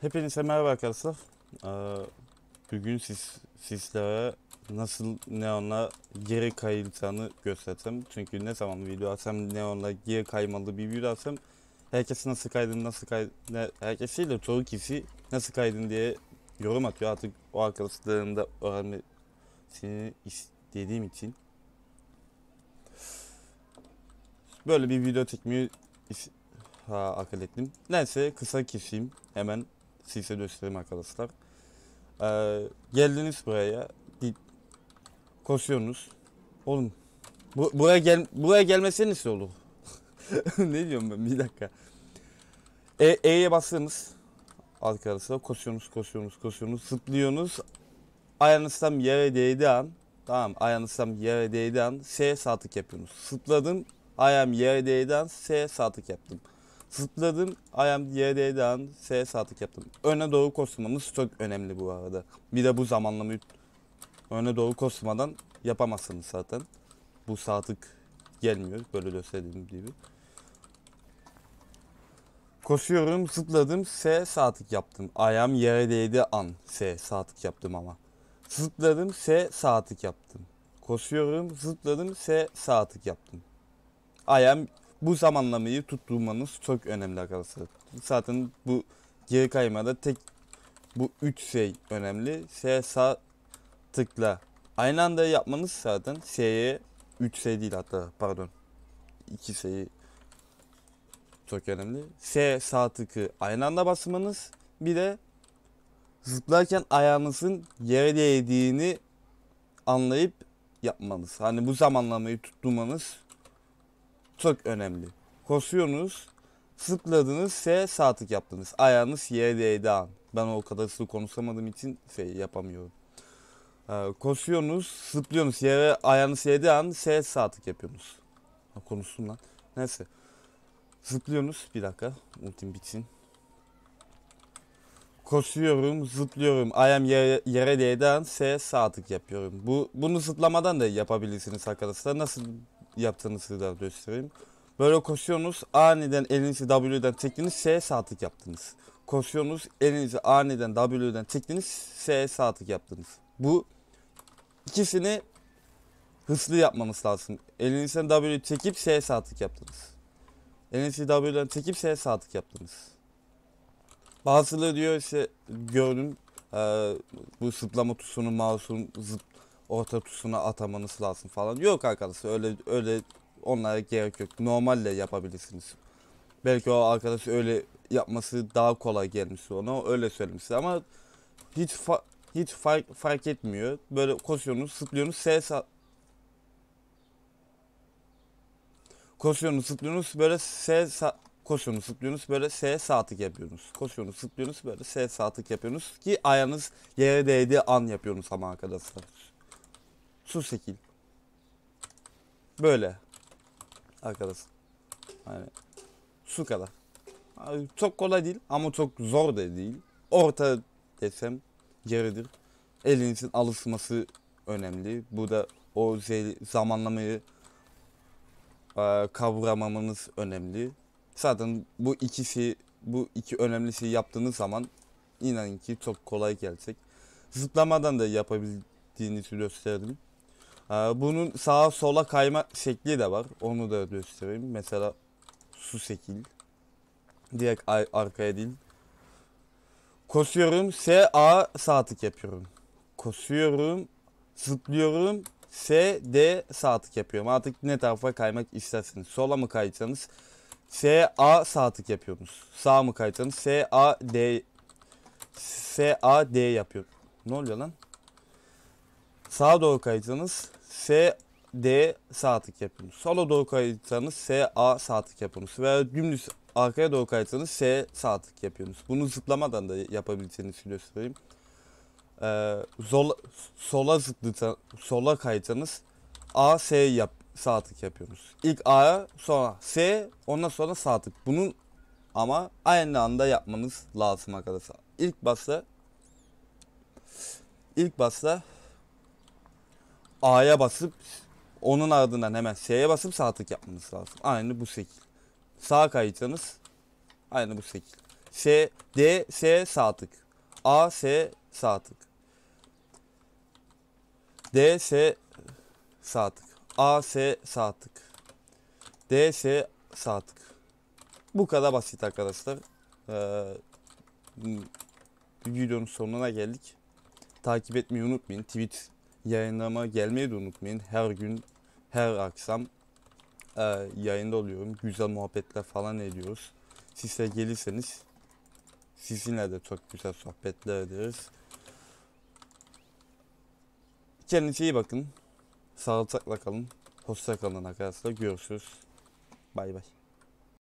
Hepinize merhaba arkadaşlar. Ee, bugün siz sizlere nasıl Neon'la geri kayılacağını göstereceğim. Çünkü ne zaman video atsam Neon'la geri kaymalı bir video atsam herkes nasıl kaydın nasıl kay ne, herkesiyle çoğu kişi nasıl kaydın diye yorum atıyor. Artık o arkadaşlarında öğrenmesini istediğim için böyle bir video çekmeyi ha, akıl ettim. Neyse kısa keseyim hemen size göstereyim arkadaşlar. Ee, geldiniz buraya. Koşuyorsunuz. Oğlum bu, buraya gel buraya gelmeseniz olur. ne diyorum ben bir dakika. E, E'ye bastınız. Arkadaşlar koşuyorsunuz koşuyorsunuz koşuyorsunuz zıplıyorsunuz. Ayağınızdan yere değdi an. Tamam ayağınızdan yere değdi an. S sağ yapıyorsunuz. Sıpladım, Ayağım yere değdi an. S sağ yaptım. Zıpladım, ayağım yere dağın S'ye saatlik yaptım. Öne doğru koşturmamız çok önemli bu arada. Bir de bu zamanlamayı öne doğru koşturmadan yapamazsınız zaten. Bu saatlik gelmiyor böyle gösterdiğim gibi. Koşuyorum, zıpladım, S saatlik yaptım. Ayağım yere değdi an S saatlik yaptım ama. Zıpladım, S saatlik yaptım. Koşuyorum, zıpladım, S saatlik yaptım. Ayağım bu zamanlamayı tutturmanız çok önemli arkadaşlar. Zaten bu geri kaymada tek bu üç şey önemli. S sağ tıkla. Aynı anda yapmanız zaten S'ye 3 şey değil hatta pardon. 2 şeyi çok önemli. S sağ tıkı aynı anda basmanız. Bir de zıplarken ayağınızın yere değdiğini anlayıp yapmanız. Hani bu zamanlamayı tutturmanız çok önemli. Koşuyorsunuz, zıpladınız, S saatlik yaptınız. Ayağınız yere değdi an. Ben o kadar hızlı konuşamadığım için şey yapamıyorum. Ee, koşuyorsunuz, zıplıyorsunuz, yere ayağınız yere değdi an S saatlik yapıyorsunuz. Ha, konuşsun lan. Neyse. Zıplıyorsunuz. Bir dakika. Ultim bitsin. Koşuyorum, zıplıyorum. Ayağım yere, yere değden S sağ tık yapıyorum. Bu, bunu zıplamadan da yapabilirsiniz arkadaşlar. Nasıl Yaptığınızı size göstereyim. Böyle koşuyorsunuz aniden elinizi W'den çektiniz S'ye saatlik yaptınız. Koşuyorsunuz elinizi aniden W'den çektiniz S'ye saatlik yaptınız. Bu ikisini hızlı yapmanız lazım. Elinizden W çekip S'ye saatlik yaptınız. Elinizi W'den çekip S'ye saatlik yaptınız. Bazıları diyor ise gördüm e, bu zıplama tuşunu mouse'un zıp, orta tuşuna atamanız lazım falan. Yok arkadaşlar öyle öyle onlara gerek yok. Normalle yapabilirsiniz. Belki o arkadaş öyle yapması daha kolay gelmişti ona. Öyle söylemişti ama hiç fa hiç fark, fark etmiyor. Böyle koşuyorsunuz, zıplıyorsunuz, ses koşuyorsunuz, zıplıyorsunuz, böyle S koşuyorsunuz, zıplıyorsunuz, böyle S saatlik yapıyorsunuz. Koşuyorsunuz, zıplıyorsunuz, böyle S saatlik yapıyorsunuz ki ayağınız yere değdiği an yapıyorsunuz ama arkadaşlar. Su sekil. Böyle. Arkadaşlar. Yani su kadar. Yani çok kolay değil ama çok zor da değil. Orta desem geridir. Elinizin alışması önemli. Bu da o şey, zamanlamayı e, kavramamınız önemli. Zaten bu ikisi bu iki önemli şeyi yaptığınız zaman inanın ki çok kolay gelecek. Zıplamadan da yapabildiğinizi gösterdim. Bunun sağa sola kayma şekli de var. Onu da göstereyim. Mesela su şekil Direkt arkaya değil. Kosuyorum. S A sağ tık yapıyorum. Kosuyorum. Zıplıyorum. S D sağ tık yapıyorum. Artık ne tarafa kaymak istersiniz? Sola mı kayacağınız? S A sağ tık yapıyorsunuz. Sağ mı kayacağınız? S A D S A D yapıyorum. Ne oluyor lan? Sağa doğru kayacağınız S D sağ tık yapıyorsunuz. Sola doğru kayıyorsanız S A sağ tık yapıyorsunuz. Veya dümdüz arkaya doğru kayıyorsanız S sağ tık yapıyorsunuz. Bunu zıplamadan da yapabileceğinizi göstereyim. Ee, zola, sola zıplıta, sola kayıyorsanız A S yap sağ tık yapıyorsunuz. İlk A sonra S ondan sonra sağ tık. Bunun ama aynı anda yapmanız lazım arkadaşlar. İlk basla, ilk basla. A'ya basıp onun ardından hemen S'ye basıp sağ tık yapmanız lazım. Aynı bu şekil. Sağ kayıtsanız aynı bu şekil. S, D, S sağ tık. A, S sağ tık. D, S sağ tık. A, S sağ tık. D, S sağ tık. Bu kadar basit arkadaşlar. Ee, videonun sonuna geldik. Takip etmeyi unutmayın. Twitter yayınlama gelmeyi de unutmayın. Her gün, her akşam e, yayında oluyorum. Güzel muhabbetler falan ediyoruz. Siz de gelirseniz sizinle de çok güzel sohbetler ederiz. Kendinize iyi bakın. Sağlıcakla kalın. Hoşça kalın arkadaşlar. Görüşürüz. Bay bay.